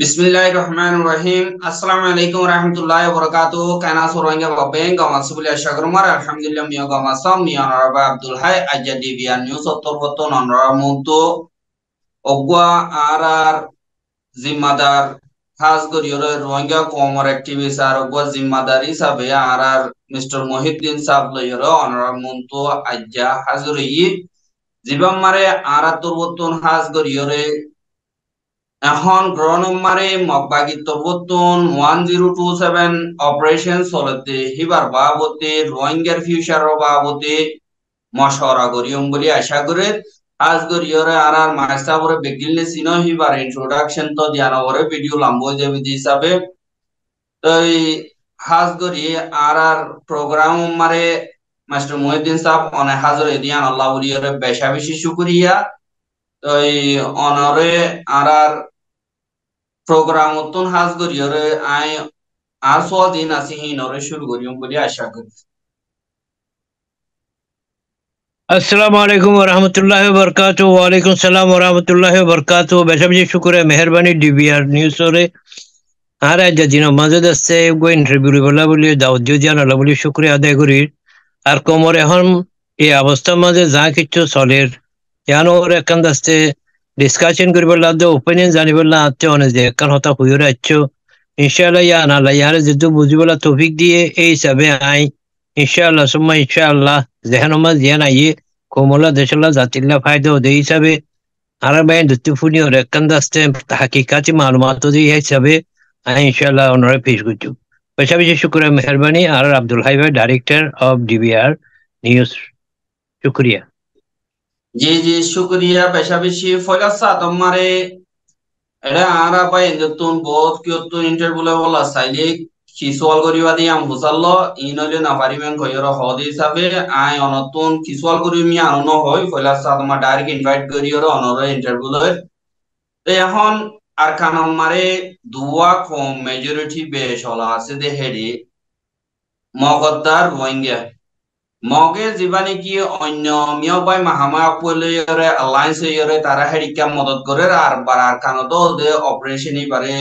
বিসমিল্লাহ রহমান রহিম আসসালামু আলাইকুম রহমতুল্লাহ বরকাতু কানা সুরঙ্গে বাবেন গমাসু বলে আশা করুম আর আলহামদুলিল্লাহ মিয়া গমাস মিয়া নরবা আব্দুল হাই আজ্জা ডিবিআর নিউজ অন্তর্গত ননরা মুক্ত অগুয়া আর আর জিম্মাদার খাস করিয়র রোহিঙ্গা কমর অ্যাক্টিভিস্ট আর অগুয়া জিম্মাদার হিসাবে আর আর মিস্টার মহিউদ্দিন সাহেব লইয়র অনরা মুক্ত আজ্জা হাজুরি মারে আর আর দুর্বর্তন হাজ করিয়রে এখন গ্রহ নম্বরে মগবাগি তবতন one zero two seven operation সলতে হিবার বাবতে রোহিঙ্গার ফিউচার বাবতে মশরা গরিয়ম বলে আশা করে আজ গরিয়রে আর আর মাস্তা বেগিলনে সিন হিবার ইন্ট্রোডাকশন তো দিয়ানো ভিডিও লম্ব যাবে যে হিসাবে তো হাজ গরি আর আর প্রোগ্রাম মারে মাস্টার মহিউদ্দিন সাহেব অনেক হাজর দিয়ান আল্লাহ বলিয়রে বেশা বেশি তো অনরে আর আর প্রোগ্রাম উত্তন হাজ গরিয়রে আই আসওয়াজিন আসিহিনরে শুরু গরিয়ম বলি আশা করি আসসালামু আলাইকুম রহমতুল্লাহ বরকাত ওয়ালাইকুম সালাম রহমতুল্লাহ বরকাত বেশব জি শুকুরে মেহরবানি ডিবিআর নিউজ ওরে আর জিন মাজুদ আছে গো ইন্টারভিউ বলা বলি দাউদ জিয়ান আল্লাহ বলি শুকুরে আদায় করি আর কোমর এখন এই অবস্থার মাঝে যা কিছু চলের ইয়ানো ওর একান্ত আছে ഡിസ്കഷൻ കുറിപ്പല്ലാതെ ഒപ്പീനിയൻ জানিবല്ല আতে অনেজে এখন হতা হুয়ুর আচ্ছো ইনশাআল্লাহ ইয়া না আল্লাহ ইয়ার বুঝিবলা তৌফিক দিয়ে এই হিসাবে আই ইনশাআল্লাহ সুম্মা ইনশাআল্লাহ জেহানমা জিয়ান আইয়ে কোমলা দেশলা জাতিল্লা ফায়দা ওদে হিসাবে আর বাইন দুত্তি ফুনি ওর একান্দা স্ট্যাম্প হাকিকাতি মালুমাত ওদে হিসাবে আই ইনশাআল্লাহ অনরে পেশ করছো পেশাবিশে শুক্রিয়া মেহরবানি আর আব্দুল হাই ভাই ডাইরেক্টর অফ ডিবিআর নিউজ শুক্রিয়া জি জি শুক্রিয়া বেশা বেশি ফয়লাসা তোমারে এটা আরা পাই তুন বহুত কিয় ইন্টারভিউ ইন্টারভিউলে বলা চাইলে কি সোয়াল করিবা দিয়ে আম বুঝাল ইন হইলে না পারিবেন কইর হদ হিসাবে আই অনতুন কি সোয়াল করিমি আনন হয় ফয়লাসা তোমার ডাইরেক্ট ইনভাইট করিও অনরে লয় তো এখন আর কানম মারে দুয়া কম মেজরিটি বেশ হলা আছে দে হেডি মগদ্দার রোহিঙ্গা মগে জীবা নাকি অন্য বাই মাহামা পুলেরে অ্যালায়েন্স ইয়রে তারা হেরিকা মদত করে আর বারার কানদ দে অপারেশন ইবারে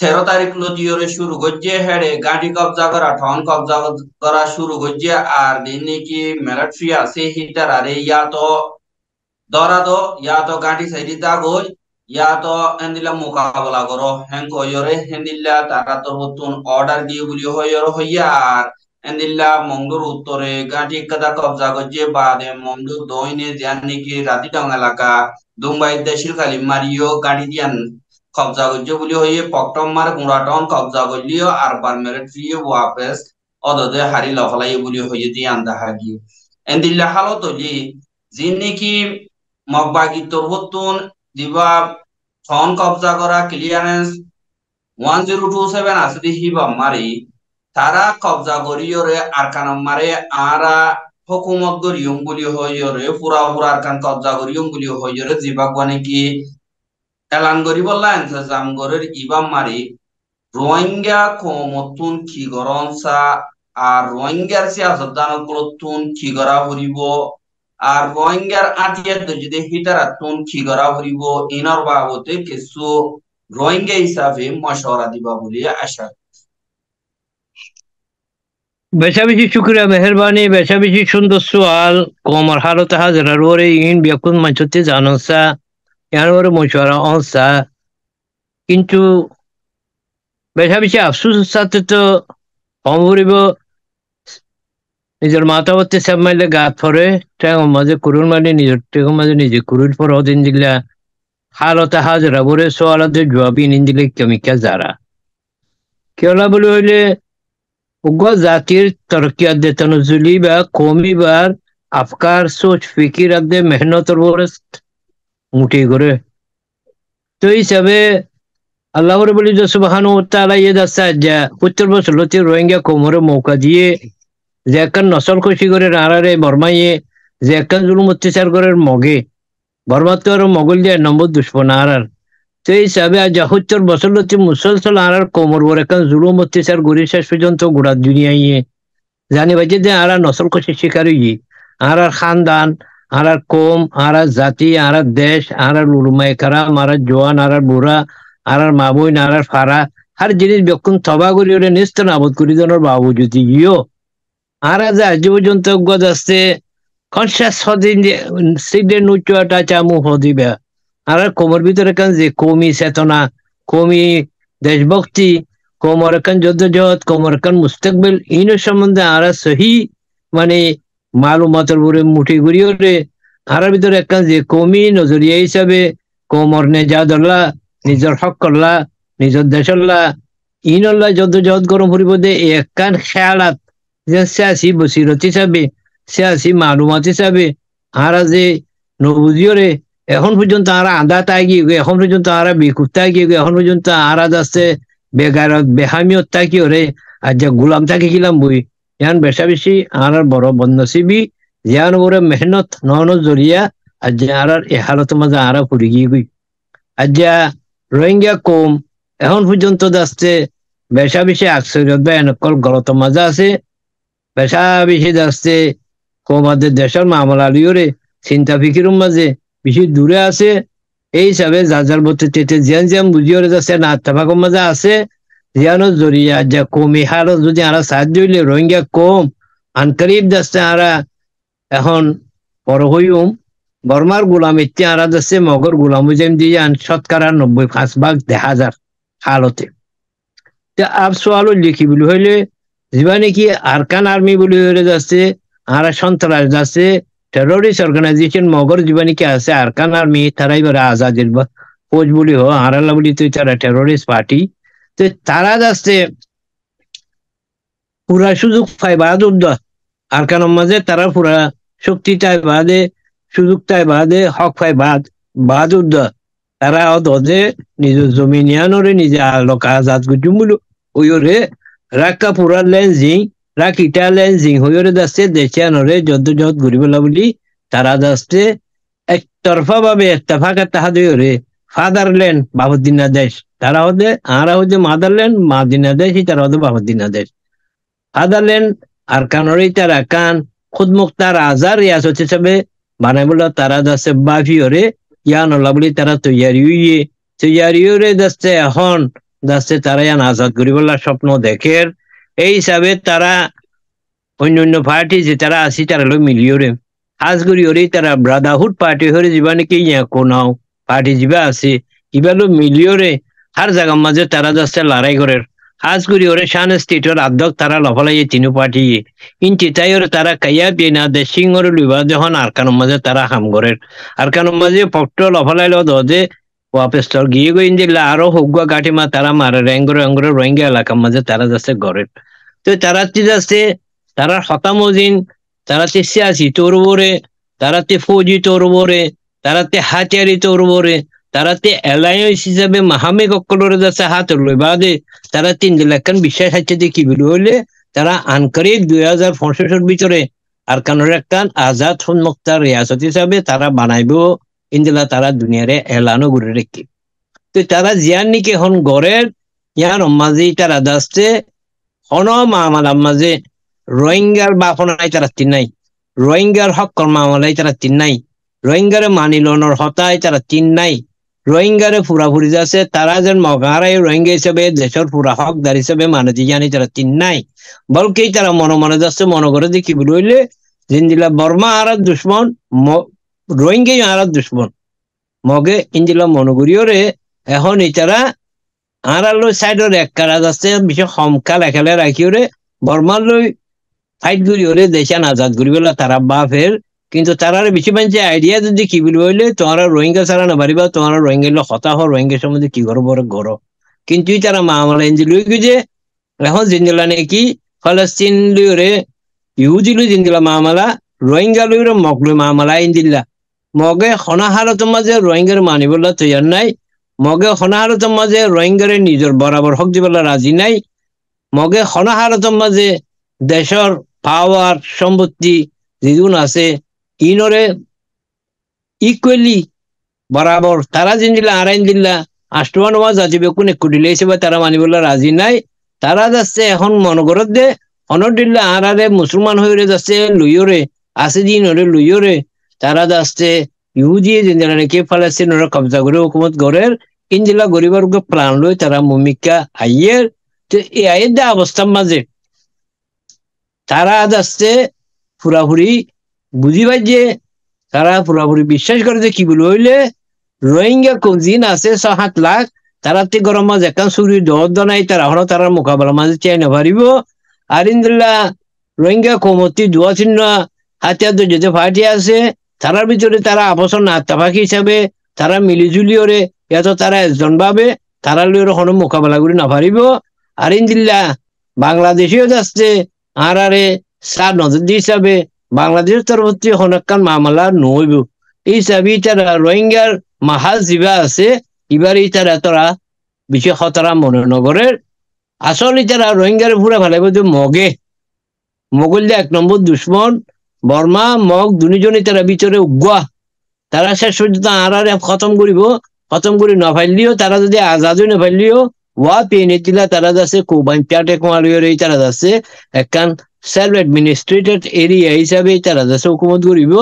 তেরো তারিখ লতিয়রে শুরু করছে হেড়ে গাড়ি কবজা করা ঠন কবজা করা শুরু করছে আর দিন নাকি মিলিটারি আছে হিটার আরে ইয়া তো দরা তো ইয়া তো গাড়ি সাইডি দাগই ইয়া তো এন্দিলা মোকাবেলা করো হ্যাং কয়রে হেন্দিলা তারা তো নতুন অর্ডার দিয়ে বলি হইয়র হইয়া আর এন্দিল্লা মংডুর উত্তরে গাঁটি কাদা কবজা গজ্জে বাদে মংডু দইনে রাতি রাতিডং এলাকা দুম্বাই দেশের খালি মারিও গাঁটি দিয়ান কবজা গজ্জে বলি হইয়ে পকটম মার গুঁড়াটন কবজা গলিও আর বার মেরেট্রি ওয়াপেস অদদে হারি লফলাই বলি হইয়ে দিয়ান দেখা গিয়ে এন্দিল্লা হালো তলি জিনিকি মগবাগি তরবতুন দিবা ছন কবজা করা clearance one zero two seven আসদি হিবা মারি তারা কবজা করি ওরে আর কান মারে আরা হকুমত গরিয়ম বুলি হইরে পুরা পুরা আর কান কবজা গরিয়ম বুলি হইরে জিবাগ নাকি এলান গরি বললাম জাম গরের ইবাম মারি রোহিঙ্গা কমতুন কি গরনসা আর রোহিঙ্গার সিয়াসত গুলোতুন কি গরা হরিব আর রোহিঙ্গার আটিয়ার যদি হিটারা তুন কি গরা হরিব ইনর বাবদে কিছু রোহিঙ্গা হিসাবে মশওয়ারা দিবা বলে আশা বেশা বেশি শুক্রিয়া মেহরবানি বেশা বেশি সুন্দর সোয়াল কমর হালতে হাজার ওরে ইন ব্যাকুন মাছতে জানসা ইয়ার ওরে মশুয়ারা কিন্তু বেশা বেশি আফসুস সাথে তো কম করিব নিজের মাতাবতে সব মাইলে গাত ফরে টেঙর মাঝে কুরুন মানে নিজের টেঙর মাঝে নিজে কুরুন ফর অদিন দিলা হালতে হাজারা ওরে সোয়ালতে জবাব নিন দিলে কেমিকা যারা কেলা বলে হইলে উগ্র জাতির তরকিয়াত দে তনজুলি বা কমি বার আফকার সোচ ফিকির আদে মেহনত বরস্ত মুঠি করে তো হিসাবে আল্লাহ রবুল সুবাহানু তালা ইয়ে দাস্তা যা উত্তর বসলতি রোহিঙ্গা কোমরে মৌকা দিয়ে যে একখান নসল খুশি করে নাড়ারে বর্মাইয়ে যে একখান জুলুম অত্যাচার করে মগে বর্মাত করে মগল দিয়ে নম্বর দুশ্মন আর তো এই হিসাবে আজ সত্তর বছর হচ্ছে মুসলসল আর কোমর বড় এখন জুলুম অত্যাচার গরিব শেষ পর্যন্ত গোড়ার দুনিয়া জানি ভাই যে আর নসল কষে শিকার ইয়ে আর আর খানদান আর আর কম আর আর জাতি আর আর দেশ আর আর উলমায় কারাম আর আর জোয়ান আর আর বুড়া আর আর মা মাবুইন আর আর ফারা আর জিনিস বেক্ষণ থবা করি ওরে নিস্ত নাবদ করি জনের বাবু যদি ইয়ো আর আজ আজ পর্যন্ত গজ আসছে কনসিয়াস হদিন যে সিডে নুচুয়াটা চামু হদিবা আর কোমর ভিতরে কেন যে কমি চেতনা কমি দেশভক্তি কোমর কেন যুদ্ধজত কোমর কেন মুস্তকবিল ইন সম্বন্ধে আর সহি মানে মালুমাতর বুড়ে মুঠি ঘুরিয়ে রে আর ভিতরে একখান যে কমি নজরিয়া হিসাবে কোমর নে যা ধরলা নিজের হক করলা নিজের দেশল্লা ইনল্লা যত যত গরম দে একখান খেয়ালাত যে সিয়াসি বসিরত হিসাবে সিয়াসি মালুমাত হিসাবে আর যে নবুজিও রে এখন পর্যন্ত আরা আন্দা তাই গিয়ে এখন পর্যন্ত আরা বিকুপ্তা গিয়ে এখন পর্যন্ত আরা বেগার বেহামি বেহামিয়ত কি ওরে আর যে গুলাম থাকি গেলাম বই ইয়ান বেশা বেশি আর বড় বন্ধসিবি ইয়ান ওরে মেহনত নহন জরিয়া আর যে আর এ হালত মাঝে আরা পড়ে গিয়ে গই আর যা রোহিঙ্গা কম এখন পর্যন্ত যাচ্ছে বেশা বেশি আশ্চর্য বা এনেকল গলত মাজা আছে বেশা বেশি যাচ্ছে আদের দেশের মামলা লিওরে চিন্তা ফিকির মাঝে বেশি দূরে আছে এই হিসাবে যা যার মধ্যে চেতে জিয়ান জিয়ান বুঝিয়ে যাচ্ছে না আত্মাভাগর মাঝে আছে জিয়ানো জরিয়া যা কমি হারো যদি আরা সাহায্য হইলে রোহিঙ্গা কম আনকারিব যাচ্ছে আরা এখন বড় হইম বর্মার গোলাম ইত্যা আরা যাচ্ছে মগর গোলাম হুজেম দিয়ে আন শতকরা নব্বই পাঁচ ভাগ দেখা হাজার হালতে আপ সোয়াল লিখি বলি হইলে যিবা নাকি আরকান আর্মি বলি হয়ে যাচ্ছে আরা সন্ত্রাস যাচ্ছে টেরোরিস্ট অর্গানাইজেশন মগর জীবনী কে আছে আরকান আর্মি তারাই বলে আজাদের ফৌজ বলি হো হারালা বলি তো তারা টেরোরিস্ট পার্টি তো তারা যাচ্ছে পুরা সুযোগ পাই পায় বাহাদুর আরকান মাঝে তারা পুরা শক্তি তাই বাদে সুযোগ তাই বাদে হক পাই বাদ বাদ বাহাদুর তারা দজে নিজের জমি নিয়ানোরে নিজে আলোক আজাদ গুজুম বলো ওই রে রাক্কা পুরা লেন জিং la quitalen sin juyores de দেশে আনরে যত যত ঘুরিব yo guribo la buli taradaste একতরফা ভাবে একটা ফাঁকা তাহা দিয়ে দুই ফাদারল্যান্ড বাবুদ্দিনা দেশ তারা হতে আরা হতে মাদারল্যান্ড মাদিনা দেশ তারা হতে বাবুদ্দিনা দেশ ফাদারল্যান্ড আর কানরে তারা কান খুদ মুক্তার আজার ইয়াস হচ্ছে সবে বানাই বলল তারা দাসে বাফি ওরে ইয়া নলা বলি তারা তৈয়ারি হইয়ে তৈয়ারি ওরে দাসে এখন দাসে তারা ইয়ান আজাদ করি স্বপ্ন দেখের এই হিসাবে তারা অন্য অন্য পার্টি যে তারা আছি তারা লো মিলিও রে করি ওরে তারা ব্রাদারহুড পার্টি হরে যা নাকি ইয়া কোনাও পার্টি যা আছে কিবা লোক মিলিও রে হার জায়গার মাঝে তারা যাচ্ছে লড়াই করে করি ওরে সান স্টেটর আধ্যক তারা লফলাইয়ে তিনু পার্টি ইয়ে। ইন তাই ওরে তারা কাইয়া না দে সিং ওর লুবা যখন আরকানোর মাঝে তারা হাম করে আরকানোর মাঝে ভক্ত পক্ট লফলাইল দে ওয়াপেস্তর গিয়ে গইন দিলে আরো হুগুয়া গাঠিমা তারা মারে রেঙ্গর রেঙ্গর রোহিঙ্গা এলাকার মাঝে তারা যাচ্ছে গড়ে তো তে যাচ্ছে তারা হতামজিন তারাতে সিয়াসি তোর বরে তারাতে ফৌজি তোর বরে তারাতে হাতিয়ারি তোর বরে তারাতে এলায়েন্স হিসাবে মাহামে কক্কলরে যাচ্ছে হাত লই বাদে তারা তিন লাখান বিশ্বাস হাচ্ছে যে কি বলি হইলে তারা আনকারি দুই হাজার পঁচিশের ভিতরে আর কানোর একখান আজাদ সন্মুক্তার রিয়াসত হিসাবে তারা বানাইব ইন্দিলা তারা দুনিয়ারে এলানো ঘুরে রেখে তো তারা জিয়ান নিকে হন গড়ের ইয়ান অম্মাজি তারা দাসতে অন মামালার মাঝে রোহিঙ্গার নাই তারা তিন নাই রোহিঙ্গার হকর মামলাই তারা তিন নাই রোহিঙ্গারে মানি লনর হতায় তারা তিন নাই রোহিঙ্গারে ফুরাফুরি যাচ্ছে তারা যেন মগারাই রোহিঙ্গা হিসেবে দেশের ফুরা হকদার হিসেবে মানে দি জানি তারা তিন নাই বলকেই তারা মনে মনে যাচ্ছে মনে করে যে কি বলইলে জিন্দিলা বর্মা আর দুশ্মন রোহিঙ্গাই আর দুশ্মন মগে ইন্দিলা মনে রে এখন ইতারা আঁৰালৈ চাইডৰ এক কাৰাজ আছে পিছত সমকাল একেলে ৰাখিওৰে বৰ্মালৈ ফাইট কৰি ওরে দেশান আজাদ করি বলে তারা ফের কিন্তু তারা বেশি মানুষ আইডিয়া যদি কি বলি বলে তোমার রোহিঙ্গা ছাড়া নাবা তোমার রোহিঙ্গা লোক হতাশ রোহিঙ্গা সম্বন্ধে কি করো বড় ঘর কিন্তু তারা মা আমার এনজি লই গেছে এখন জিন্দিলা নাকি লই লইরে ইহুজি লই জিন্দিলা মামালা রোহিঙ্গা লইরে মগ লই মামালা এনজিল্লা মগে তোমার যে রোহিঙ্গার মানিবলা তৈয়ার নাই মগে হনাহারত মাঝে রোহিঙ্গারে নিজের বরাবর হক দিবলা রাজি নাই মগে হনাহারত মাঝে দেশর পাওয়ার সম্পত্তি যিগুন আছে ইনরে ইকুয়ালি বরাবর তারা জিন দিলা আড়াইন দিলা আষ্টমান মাস আজিবে কোনে কুটিলে হিসেবে তারা মানিবলে রাজি নাই তারা যাচ্ছে এখন মনগরত দে অনদিল্লা আড়ারে মুসলমান হয়ে যাচ্ছে লুইরে আছে দিন ওরে লুইরে তারা যাচ্ছে ইহুদি যেন নাকি ফালাস্তিন কবজা করে হুকুমত গড়ের ইনজিলা গরিবর্গ প্রাণ লই তারা ভূমিকা আইয়ের এ আইয়ের দা অবস্থার মাঝে তারা আজ আসছে পুরাপুরি বুঝিবার যে তারা পুরাপুরি বিশ্বাস করে যে কি বলে হইলে রোহিঙ্গা কমজিন আছে ছ সাত লাখ তারা তে গরম মাঝে একান সুরি দর দনাই তারা হলো তারা মোকাবেলা মাঝে চাই নাভারিব আর ইন্দ্রিল্লা রোহিঙ্গা কমতি দুয়া চিহ্ন হাতিয়ার যেতে ফাটি আছে তারার ভিতরে তারা আবসর না হিসাবে তারা মিলিজুলি ওরে ইয়াতো তারা এজন ভাবে তারা লই কোনো মোকাবেলা করে না পারিব আর ইন্দিল্লা বাংলাদেশেও যাচ্ছে আর আরে সার নজর দিয়ে হিসাবে বাংলাদেশের তরফ থেকে হনকান মামলা নহইব এই হিসাবে তারা রোহিঙ্গার মাহাজ যা আছে এবার এই তারা তারা বিশেষ খতরা মহানগরের আসল তারা রোহিঙ্গার ফুরা ফেলাইব যে মগে মোগল এক নম্বর দুশ্মন বর্মা মগ দুজনই তারা ভিতরে উগুয়া তারা শেষ পর্যন্ত আর আর খতম করিব খতম করে না ফাইললিও তারা যদি আজাদই না ফাইললিও ওয়া পেনে দিলা তারা যাচ্ছে কোবাইন প্যাটে কোয়ালিওর এই তারা যাচ্ছে একখান সেলফ অ্যাডমিনিস্ট্রেটেড এরিয়া হিসাবে তারা যাচ্ছে হুকুমত করিব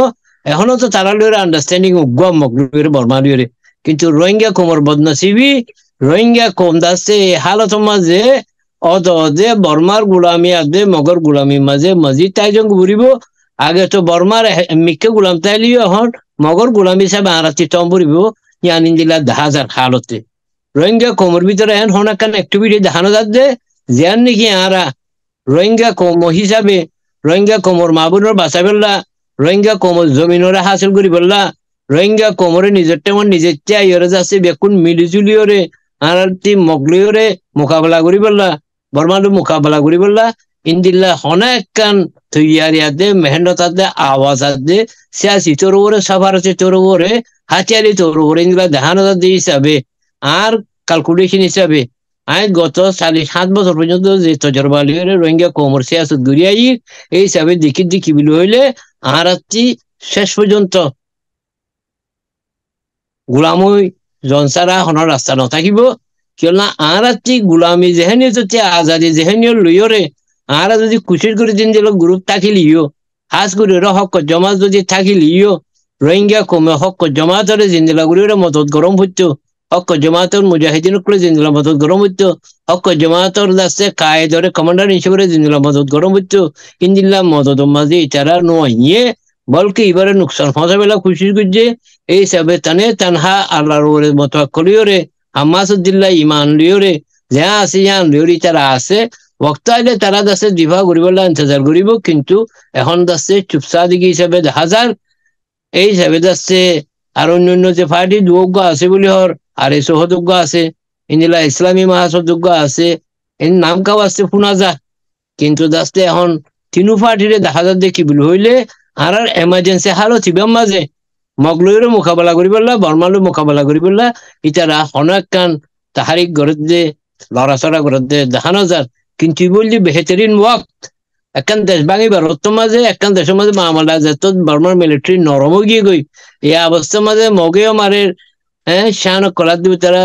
এখনো তো তারা লিওর আন্ডারস্ট্যান্ডিং গম মকলিওর বর্মা লিওরে কিন্তু রোহিঙ্গা কোমর বদনাসিবি রোহিঙ্গা কম দাসে এই হালত মাঝে অত যে বর্মার গুলামি আদে মগর গুলামি মাঝে তাই তাইজন ঘুরিব আগে তো বর্মার মিকে গুলাম তাইলিও এখন মগর গুলামি হিসাবে আরাতি টম ভরিব ইয়ানিন দিলা দেখা যার হালতে রোহিঙ্গা কমর ভিতরে এখন হনাকান অ্যাক্টিভিটি দেখানো যাচ্ছে যেন নাকি আরা রোহিঙ্গা কম হিসাবে রোহিঙ্গা কমর মাবুনের বাঁচা পেল্লা রোহিঙ্গা কমর জমিনরে হাসিল করি পেল্লা রোহিঙ্গা কমরে নিজের টেমন নিজের চেয়ে ইয়রে যাচ্ছে বেকুন মিলিজুলিওরে আর মগলিওরে মোকাবেলা করি পেল্লা বর্মালু মোকাবেলা করি পেল্লা ইন্দিল্লা হনাকান থইয়ারিয়াদে মেহেন্নতাদে আওয়াজাদে সিয়াসি চোরবরে সাফারসে চোরবরে হাতিয়ারি চোরবরে ইন্দিলা দেহানতাদে হিসাবে আর ক্যালকুলেশন হিসাবে আই গত চালিশ সাত বছর পর্যন্ত যে তজরবালিয়রে রোহিঙ্গা কোমর সিয়াসত গড়িয়াই এই হিসাবে দেখি দেখি বিল হইলে আর আত্মি শেষ পর্যন্ত গোলামই জনসারা হনৰ ৰাস্তা নাথাকিব কিয়নো আঁৰ ৰাতি গোলামী যেহেনীয় আজাদী যেহেনীয় লুয়ৰে আরা যদি করে দিন যে গ্রুপ থাকি লিও খাস করে ওরা হক জমা যদি থাকি লিও রোহিঙ্গা কমে হক জমাতরে জিন্দিলা গুলি ওরা মদত গরম হইতো হক জমাতর মুজাহিদিন করে জিন্দিলা মদত গরম হইতো হক জমাতর দাসে কায়েদরে কমান্ডার হিসেবে জিন্দিলা মদত গরম কিন ইন্দিল্লা মদত মাঝে ইতারা নিয়ে বলকে এবারে নুকসান হতে বেলা খুশি করছে এই সবে তানে তানহা আল্লাহ রে মতো করিও রে হামাসুদ্দিল্লা ইমান লিও রে যা আছে যা লিওরি তারা আছে ওক্ত আইলে তারা দাসে জিভা ঘুরিবলা ইন্তজার ঘুরিব কিন্তু এখন দাসে চুপসাদিগি হিসাবে দেখা যার এই হিসাবে দাসে আর অন্য যে পার্টি দুয়োগ্য আছে বলি হর আর এই সহযোগ্য আছে ইন্দিলা ইসলামী মহাসযোগ্য আছে এর নাম কাউ আছে শোনা যা কিন্তু দাসতে এখন তিনু পার্টিরে দেখা যার দেখি বলি হইলে আর আর এমার্জেন্সি হালো থিবাম মাঝে মগলৈরও মোকাবেলা করি পারলা বর্মালো মোকাবেলা করি পারলা ইতারা হনাক কান তাহারিক গড়ত দে লড়াচড়া গড়ত দে দেখানো যার কিন্তু বললি বেহেতরিন ওয়াক্ত একখান দেশ ভাঙি ভারতের মাঝে একখান দেশের মাঝে মামলা যেত বর্মার মিলিটারি নরম গিয়ে গই এই অবস্থার মাঝে মগেও মারের হ্যাঁ শাহানক কলার দিবে তারা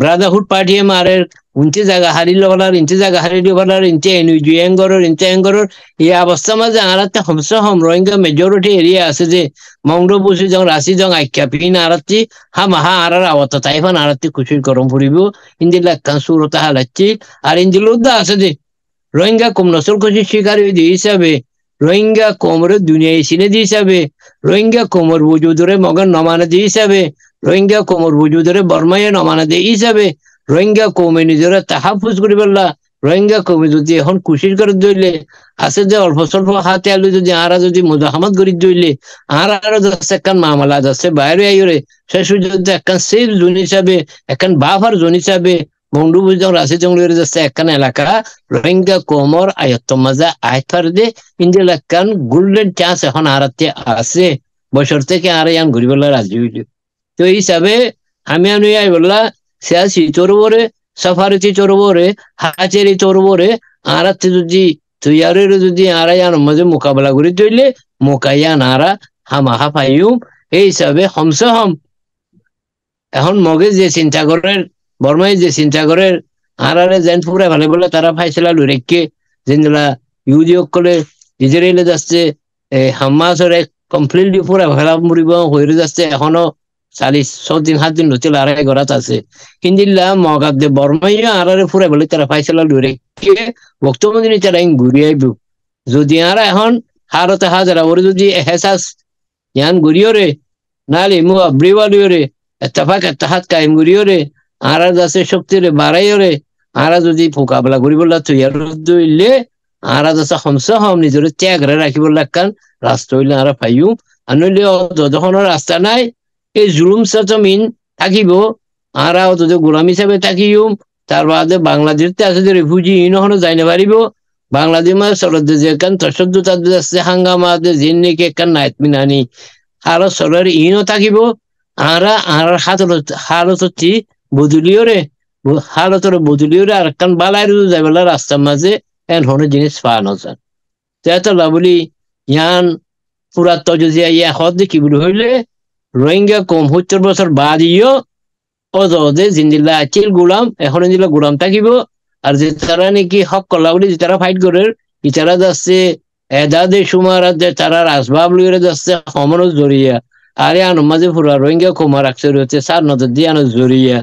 ব্রাদারহুড পাঠিয়ে মারের ইঞ্চে জায়গা হারিল বানার ইঞ্চে জায়গা হারিল বানার ইঞ্চে এনুজু এঙ্গরর ইঞ্চে এঙ্গরর এই অবস্থা মাঝে আরাতে হমসে হম রোহিঙ্গা মেজরিটি এরিয়া আছে যে মংর বুঝি যখন রাশি যখন আখ্যা পিন আরাতি হা মাহা আরার আওয়াত তাইফান আরাতি খুশির গরম ফুরিব ইন্দিলা কান সুরতা হালাচ্ছি আর ইন্দিলুদ্দা আছে যে রোহিঙ্গা কম নসল খুশি শিকারি দিয়ে হিসাবে রোহিঙ্গা কোমর দুনিয়া সিনে দিয়ে হিসাবে রোহিঙ্গা কোমর বুজুদরে মগন নমানা দিয়ে হিসাবে রোহিঙ্গা কোমর বুজুদরে বর্মায় নমানা দিয়ে হিসাবে রোহিঙ্গা কৌমে নিজের তাহাফুজ করি পারলা রোহিঙ্গা কৌমে যদি এখন খুশির করে জইলে আছে যে অল্প স্বল্প হাতে আলু যদি আরা যদি মুজাহামাত করি জইলে আর আরো যাচ্ছে একখান মামলা যাচ্ছে বাইরে আইরে সে সুযোগ একখান সেফ জোন হিসাবে একখান বাফার জোন হিসাবে বন্ধু বুঝলাম রাশি জঙ্গলের যাচ্ছে একখান এলাকা রোহিঙ্গা কোমর আয়ত্ত মাজা আয়তার দে ইন্ডিয়ার একখান গোল্ডেন চান্স এখন আরাতে আছে বছর থেকে আর ইয়ান ঘুরি বললা রাজি হইল তো এই হিসাবে আমি আনুই বললা সে আছি চোর বরে সফারুচি চোর বরে আরাতে যদি তুইয়ারের যদি আড়াই মাঝে মোকাবেলা করে চলে মোকাইয়া নারা হামা হাফাইউ এই হিসাবে হমস হম এখন মগে যে চিন্তা করে বর্মাই যে চিন্তা করে আরারে জেন্ট পুরে ভালো বলে তারা ফাইসলা লুরে কে জিনা ইউজি করে ইজরাইলে যাচ্ছে হামাসরে কমপ্লিটলি পুরা ভালা মরিব হয়ে যাচ্ছে এখনো চালিশ দিন সাত দিন লুচি আড়াই ঘরাত আছে কিন্দিল্লা মগাত দে বর্মাই আড়ারে ফুরাই বলে তারা ফাইসলা লুরে বক্তব্য তারা ইন ঘুরি আইব যদি আরা এখন হারতে হাজারা ওরে যদি হেসাস ইয়ান ঘুরিও রে নালে মু আব্রিওয়ালিও রে এত্তাফাক এত্তাহাত কায়েম ঘুরিও রে আরা আছে শক্তি রে বাড়াইও রে আরা যদি মোকাবলা করিবলা তৈয়ার দইলে আরা যাচ্ছে হমসে হম নিজের ত্যাগরে রাখিব লাগান রাস্তা হইলে আরা ফাইম আনলে যখন রাস্তা নাই এই জুলুম সাচমিন থাকিব আরা অথচ গোলাম হিসাবে থাকিম তার বাদে বাংলাদেশতে আছে যে রেফিউজি ইনহনো যাইনে পারিব বাংলাদেশ মানে আছে থাকিব বালাই রাস্তার মাঝে এন হনো জিনিস পাওয়ানো যান তো ইয়ান পুরা যদি ইয়া হদ দেখিবলৈ বলে হইলে রোহিঙ্গা কম সত্তর বছর বাদ ইয় অজে জিন্দিল্লা আছিল গোলাম এখন জিলা গোলাম থাকিব আর যে তারা নাকি হক কলা বলে যে তারা ফাইট করে ইতারা যাচ্ছে এদাদে সুমার তারা আসবাব লুয়ে যাচ্ছে সমানো জড়িয়া আরে আনো মাঝে ফুরা রোহিঙ্গা কুমার আকসর হচ্ছে সার নজর দিয়ে আনো জড়িয়া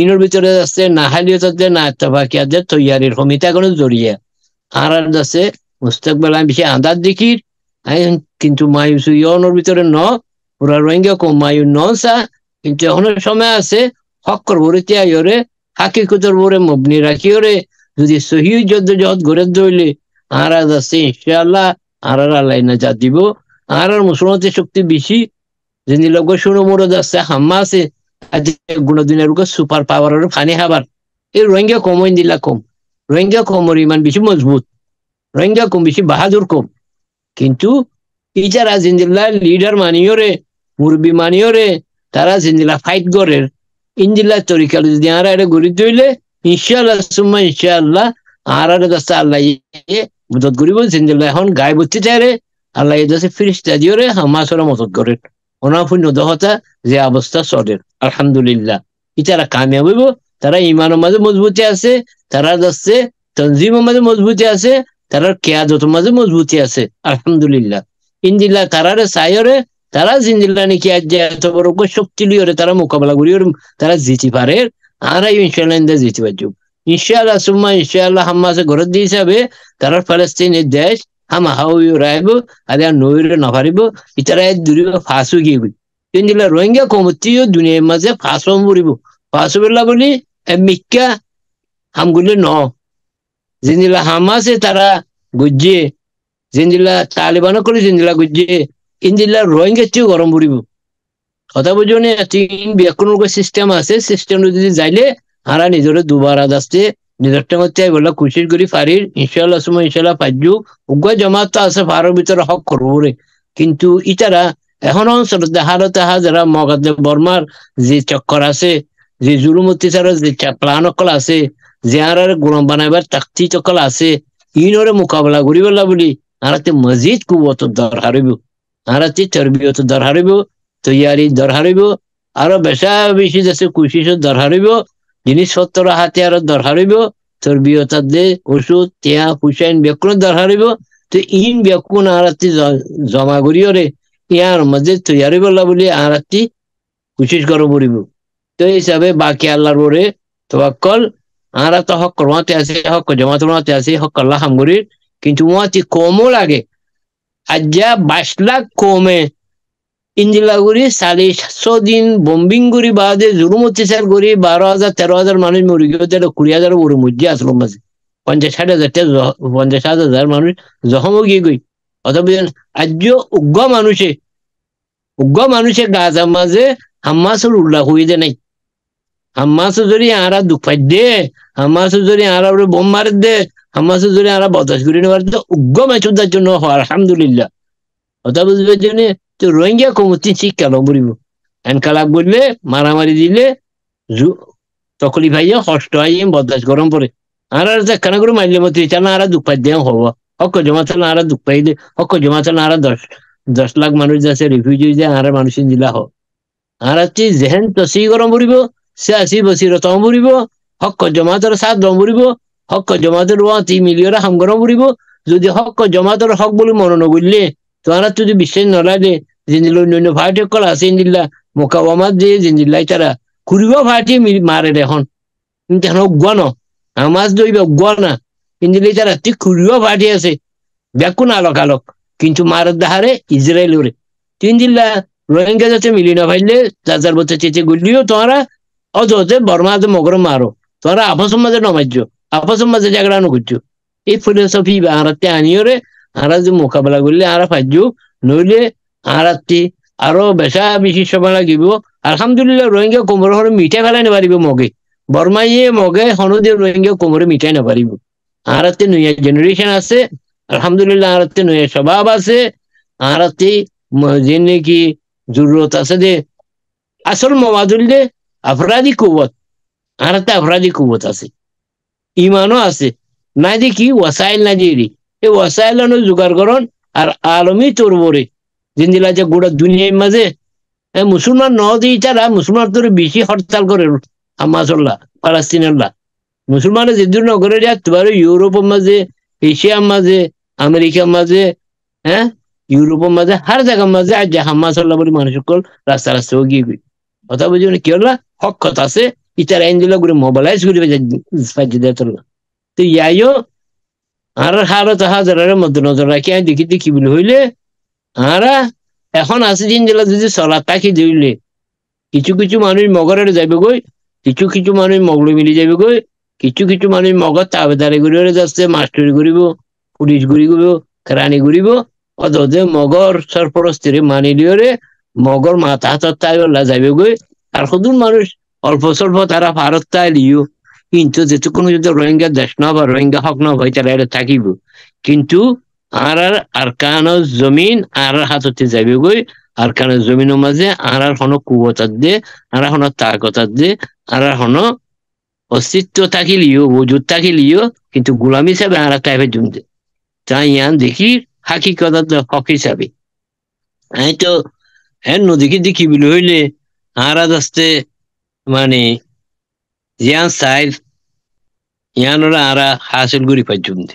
ইনোর ভিতরে যাচ্ছে নাহালিও যাচ্ছে না আত্মাফাকিয়া যে তৈয়ারির সমিতা কোনো জড়িয়া আর আর যাচ্ছে মুস্তাকবেলা আমি বেশি আন্দাজ দেখির কিন্তু মায়ুসু ইয়নোর ভিতরে ন ওরা রোহিঙ্গা কমায়ু নসা কিন্তু এখন সময় আছে হক করবরে তিয়াইরে হাকি কুতর ভরে মবনি রাখি ওরে যদি সহি যদ্দ ঘরে ধরলে আর আজ আছে ইনশাল্লাহ আর আর আল্লাহ না যা দিব আর আর মুসলমানদের শক্তি বেশি যিনি লগ শুনো মোরদ আছে হাম্মা আছে আজ গুণদিনের সুপার পাওয়ার ফানি হাবার এই রোহিঙ্গা কম ওই দিলা কম রোহিঙ্গা কমর ইমান বেশি মজবুত রোহিঙ্গা কম বেশি বাহাদুর কম কিন্তু ইজারা জিন্দিল্লা লিডার মানিও রে মুরব্বী মানিও রে তারা জিন্দিলা ফাইট করে ইঞ্জিলা তরিকাল যদি আর এটা গড়ি তৈলে ইনশাল্লাহ সুম্মা ইনশাআল্লাহ আর আর দশটা আল্লাহ মদত করিব জিন্দিলা এখন গায়ে বুঝতে চাই রে আল্লাহ দশে ফিরিস্তা দিও রে হামাসরা মদত করেন অনাপূর্ণ দহতা যে অবস্থা চলে আলহামদুলিল্লাহ ইতারা কামিয়াব হইব তারা ইমানের মাঝে মজবুতি আছে তারা যাচ্ছে তঞ্জিমের মাঝে মজবুতি আছে তারা কেয়াদতের মাঝে মজবুতি আছে আলহামদুলিল্লাহ ইন্দিল্লাহ তারারে সাইরে তারা জিন্দিলানি কি আজ এত বড় শক্তি লিওরে তারা মোকাবেলা করি তারা জিতি পারে আর ইনশাল্লাহ ইন্দা জিতি পারছুক ইনশাআল্লাহ সুম্মা ইনশাআল্লাহ হামাসে ঘরত দিয়ে হিসাবে তারা ফলস্তিনের দেশ হামা হাউই রাইব আর নইরে নভারিব ইতারা দূরিব ফাঁসু গিয়ে তেনজিলা রোহিঙ্গা কমতিও দুনিয়ার মাঝে ফাঁসও মরিব ফাঁসু বেলা বলি মিক্কা হামগুলি ন যেনজিলা হামাসে তারা গুজ্জে যেনজিলা তালিবানও করে যেনজিলা গুজিয়ে রোয়িং রোহিঙ্গাটিও গরম পড়িব কথা বুঝো নি ব্যাকরণকে সিস্টেম আছে সিস্টেম যদি যাইলে হারা নিজরে দুবার আদ আসছে নিজের মধ্যে বলা কুশির করি ফারির ইনশাল্লাহ সময় ইনশাল্লাহ পাইজু উগ্র জমাত আছে ফারোর ভিতরে হক করব রে কিন্তু ইতারা এখনো অঞ্চলতে হারো তাহা যারা মগাদে বর্মার যে চক্কর আছে যে জুরুমতি সার যে প্লান অকল আছে যে আর গুণ বানাইবার তাকতি অকল আছে ইনরে মোকাবেলা করিবলা বলি আর মজিদ কুবত দরকার হইব narati tarbiyati darharibu তৈয়ারি দরহারিব আরো বেশা বেশি দেশে কুশিস দরহারিব জিনিসপত্র হাতে আরো দরহারিব তর্বীয়তার দে ওষুধ তেয়া হুসাইন বেকুন দরহারিব তো ইন বেকুন আরাতি জমা করিও রে ইয়ার মধ্যে তৈয়ারি বলা বলি আরাতি কুশিস করো পড়িব তো হিসাবে বাকি আল্লাহর বরে তোয়াক্কল আরা তো হক কর্মাতে আছে হক জমাতে আছে হক আল্লাহ হামগুরির কিন্তু উহাতে কমও লাগে আজ্জা বাইশ লাখ কমে ইন্দিলাগুড়ি সালি দিন বম্বিং করি বাদে জুরুম অত্যাচার করি বারো হাজার তেরো হাজার মানুষ মরি গিয়ে তাহলে কুড়ি হাজার ওরে মধ্যে আসলো মাঝে পঞ্চাশ ষাট হাজার পঞ্চাশ সাত হাজার মানুষ জখমও গিয়ে গই অথবা আজ্য উগ্র মানুষে উগ্র মানুষে গাজা মাঝে হাম্মাসুল উল্লাহ হয়ে যায় নাই হাম্মাসে যদি আরা দুঃখাই দে হাম্মাসে যদি আরা ওরে বোম মারে দে হাম্মাসে যদি আরা বদাস করে নেবার তো উগ্র মেচুদার জন্য হয় আলহামদুলিল্লাহ কথা বুঝবে জন্য তো রোহিঙ্গা কমতি শিক্ষা লবরিব এন কালাক বললে মারামারি দিলে তকলি ভাই হষ্ট হয় বদাস গরম পরে আর আর দেখানা করে মাইলে মতো এটা না আর দুঃখ পাই দেওয়া হব হক জমা না আর দুঃখ দে হক জমা না আর দশ দশ লাখ মানুষ যাচ্ছে রিফিউজি যে আর মানুষ জিলা হ আর হচ্ছে জেহেন তসি গরম পড়িব সে আসিব চিরতম বুৰিব হক জমাতৰ চাদৰম বুৰিব হক জমাতৰ ৱাতি মিলিয়ৰে সামগ্ৰম বুৰিব যদি হক জমাতর হক বলে মনে নগৰিলে তোমার যদি বিশ্বাস নলাইলে জিন্দিল অন্যান্য ভাইটি কল আছে জিল্লা মোকাবামাত যে জিন্দিল্লাই তারা ঘুরিব ভাইটি মারে এখন তেন গুয়ান আমাজ দইব না ইন্দিলে তারা তুই ঘুরিব ভাইটি আছে ব্যাকুন আলোক আলোক কিন্তু মারের দাহারে ইসরায়েল ওরে তিন জিল্লা রোহিঙ্গা যাতে মিলি না ভাইলে যার বছর চেঁচে গুলিও তোমরা অজ যে বর্মাজ মগর মারো তোরা আপসের মাঝে নমাজ্য আপসের মাঝে জাগড়া নকুচ্ছু এই ফিলোসফি আহারা তে আনিও রে আহারা যে মোকাবেলা করলে আহারা ফাজ্যু নইলে আহারাত্তি আরো বেশা বিশিষ্ট লাগিব আলহামদুলিল্লাহ রোহিঙ্গা কোমর হরে মিঠে ফেলাই নেপারিব মগে বর্মাইয়ে মগে হনদে রোহিঙ্গা কোমরে মিঠাই নেপারিব আহারাতে নইয়া জেনারেশন আছে আলহামদুলিল্লাহ আহারাতে নইয়া স্বভাব আছে আহারাতে যে নাকি জরুরত আছে যে আসল মমাজুল দে আফরাদি কুবত আর একটা আফরাদি কুবত আছে ইমানও আছে না দেখি ওয়াসাইল না জেরি এই ওয়াসাইল জোগাড় করন আর আলমী চোরবরে জিন্দিলা যে গোটা দুনিয়ার মাঝে মুসলমান নদী তারা মুসলমান তোর বেশি হরতাল করে আমাজল্লা পালাস্তিনাল্লা মুসলমানে যেদিন নগরে যা তোমার ইউরোপের মাঝে এশিয়ার মাঝে আমেরিকার মাঝে হ্যাঁ ইউরোপের মাঝে হার জায়গার মাঝে আর যা হামাজল্লা বলে মানুষ সকল রাস্তা রাস্তাও গিয়ে কথা বুঝুন কি হಲ್ಲ ಹೊಕ್ಕ ತಾಸೆ ಈ ತರ ಏನಿಲ್ಲ ಗುರಿ ಮೊಬಲೈಸ್ ಗುರಿ আর হারো মধ্যে নজর রাখি আমি দেখি দেখি বলে হইলে আরা এখন আছে দিন যদি চলা তাকি কিছু কিছু মানুষ মগরের যাবে গই কিছু কিছু মানুষ মগলে মিলি যাবে গই কিছু কিছু মানুষ মগর তাবেদারে ঘুরে যাচ্ছে মাস্টরি ঘুরিব পুলিশ ঘুরিব কেরানি ঘুরিব অত মগর সরপরস্তিরে লিওরে মগর মাথা হাতত তাই বলা যাবে গই আর সদূর মানুষ অল্প স্বল্প তারা ভারত তাই লিও কিন্তু কোনো যদি রোহিঙ্গা দেশ ন বা রোহিঙ্গা হক ন হয় তারা এটা থাকিব কিন্তু আর আর আরকানোর জমিন আর হাততে যাবে গই আরকানোর জমিনের মাঝে আর আর হন কুবতার দে আর হন তাকতার দে আর হন অস্তিত্ব থাকিলিও বজুদ থাকিলিও কিন্তু গোলাম হিসাবে আর টাইপের জমতে তাই ইয়ান দেখি হাকিকতার হক হিসাবে আমি তো হ্যাঁ নদীকে দেখি বলে হইলে আহারাজ আসতে মানে ইয়ান সাইজ ইয়ান ওরা আরা হাসিল করি দি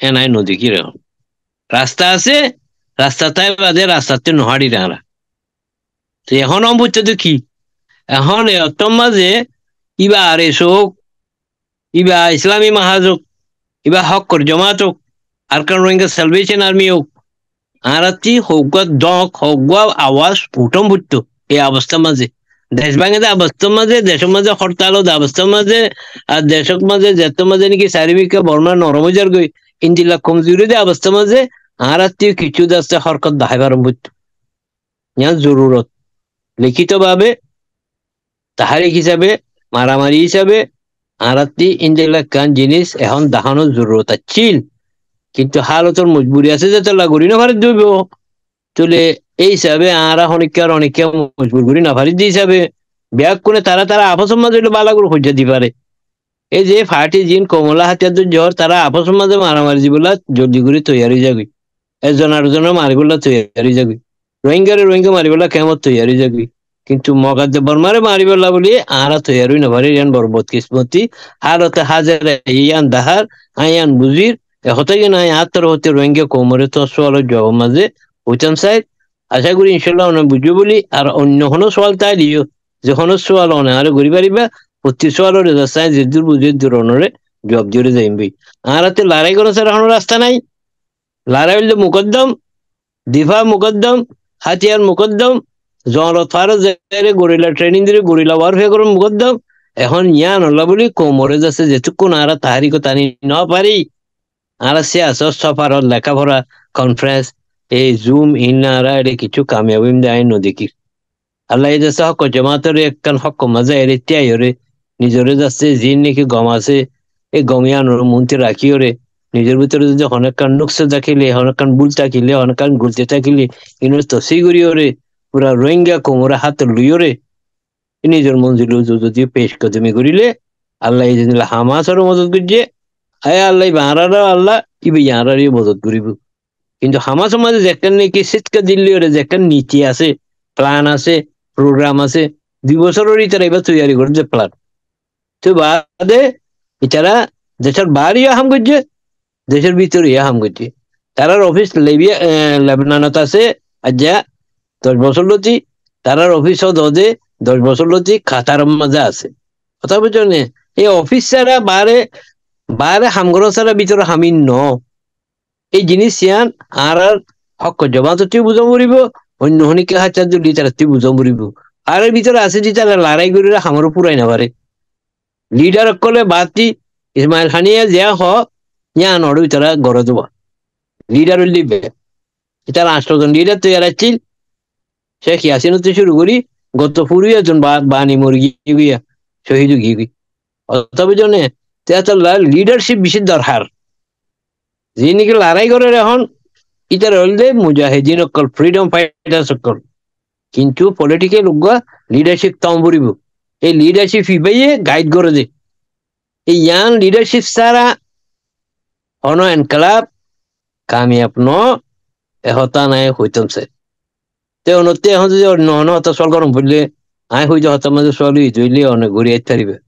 হ্যাঁ নাই নদী কি রকম রাস্তা আছে রাস্তা বাদে রাস্তাতে নহাড়ি রাঙা তো এখন অম্বুত তো কি এখন একদম মাঝে ইবা আর হোক ইবা ইসলামী মাহাজ হোক ইবা হক জমাত হোক আর কারণ রোহিঙ্গা সেলভেশন আর্মি হোক আরাতি হৌকা দক হৌকা আওয়াজ ফুটম ফুটতো এই অবস্থার মাঝে দেশ ভাঙে অবস্থার মাঝে দেশের মাঝে হরতাল অবস্থার মাঝে আর দেশক মাঝে যেত মাঝে নাকি চারিবিকে বর্মা নরম যার গই ইন্দিলা কমজুরি দে অবস্থার মাঝে আরাতি কিছু দাস্তে হরকত দাহাইবার বুঝতো ইয়ার জরুরত লিখিতভাবে তাহারিক হিসাবে মারামারি হিসাবে আরাতি ইন্দিলা কান জিনিস এখন দাহানোর জরুরত আছিল কিন্তু হালতর মজবুরি আছে যে তেলা ঘুরি না ফারি দইব চলে এই হিসাবে আরা হনিকার অনেক মজবুর ঘুরি না ফারি দিয়ে হিসাবে ব্যাগ করে তারা তারা আপস মাঝে বালা করে খুঁজে দিতে পারে এই যে ফাটি জিন কমলা হাতিয়ার জ্বর তারা আপস মাঝে মারামারি জীবলা জলদি করে তৈয়ারি যাবি এজন আর জনের মারিগুলা তৈয়ারি যাবি রোহিঙ্গারে রোহিঙ্গা মারিবেলা কেমন তৈয়ারি যাবি কিন্তু মগাদ্দে বর্মারে মারিবেলা বলি আরা তৈয়ারি না ভারি ইয়ান বরবত কিসমতি হারতে হাজারে ইয়ান দাহার আয়ান বুজির এখতাই নাই হতে রোহিঙ্গা কোমরে তো জব মাঝে হইতাম সাইড আশা করি ইনশাল্লাহ অনেক বুঝো বলি আর অন্য কোনো সোয়াল তাই দিও যে সোয়াল অনে ঘুরি পারিবা প্রতি সোয়াল রেজা যে দূর বুঝে দূর অনরে জব দিয়ে যাইবি আর হাতে লড়াই কোনো স্যার এখনো রাস্তা নাই লড়াই হইলে মুকদ্দম দিফা মুকদ্দম হাতিয়ার মুকদ্দম জহরত ফারত গরিলা ট্রেনিং দিলে গরিলা ওয়ারফে মুকদ্দম এখন ইয়া নলা বলি কোমরে যাচ্ছে যেটুকু না আর কথা নি না পারি Gracias a Sosa para la cámara conference e zoom inna raide kichu kamyabim da ino dikir. Allah ida sa hokko jamaatar ekkan hokko maza ere যাচ্ছে জিন নাকি গম আছে এই গমিয়ানোর মন্ত্রী রাখি ওরে নিজের ভিতরে যদি অনেকক্ষণ নুকসে থাকিলে অনেকক্ষণ ভুল থাকিলে অনেকক্ষণ ঘুরতে থাকিলে ইনো তসি করি ওরে পুরা রোহিঙ্গা কোমরা হাত লুই ওরে নিজের মঞ্জিল যদি পেশ কদমি করিলে আল্লাহ এই মদত করছে হায় আল্লাহ ইবাহারা আল্লাহ ইবে ইহারারই মদত করিব কিন্তু হামা সমাজে যেখান নাকি সিটকা দিল্লির যেখান নীতি আছে প্ল্যান আছে প্রোগ্রাম আছে দুই বছরের ইতারা এবার তৈরি করছে প্ল্যান তো বাদে ইতারা দেশের বাইরে আহাম করছে দেশের ভিতরে আহাম করছে তারার অফিস লেবিয়া লেবনানত আছে আর যা দশ বছর লতি তারার অফিস দদে দশ বছর লতি খাতার মাঝে আছে কথা বুঝছো এই অফিস ছাড়া বারে বাইরে হামগর ভিতর ভিতরে হামিন ন এই জিনিস ইয়ান আর আর হক জমা তো বুঝ মরিব অন্য হনিকে হাচার যদি তারা তুই বুঝা মরিব আর এর ভিতরে আছে যে তারা লড়াই করে হামারও পুরাই না পারে লিডার কলে বাতি ইসমাইল খানিয়া যে হ ইয়ান অড় তারা গড়ে দেবা লিডার উল্লিবে তার আষ্টজন লিডার তৈরি আছিল শেখ ইয়াসিন তো শুরু করি গত পুরুই একজন বাণী মরি গিয়ে শহীদ গিয়ে অথবা জনে তেতলা লিডারশিপ বেশি দরকার যে নাকি লড়াই করে এখন ইতার হলদে মুজাহিদিন অকল ফ্রিডম ফাইটার্স অকল কিন্তু পলিটিকে উগা লিডারশিপ তম পড়িব এই লিডারশিপ ইবাইয়ে গাইড করে দে এই ইয়ান লিডারশিপ সারা অন এনকলাব কামিয়াব ন এহতা নাই হইতাম সে তে অনতে এখন যদি নহন হতা সল গরম পড়লে আয় হইতে হতা মাঝে সল ধুইলে অনেক ঘুরিয়ে থারিবে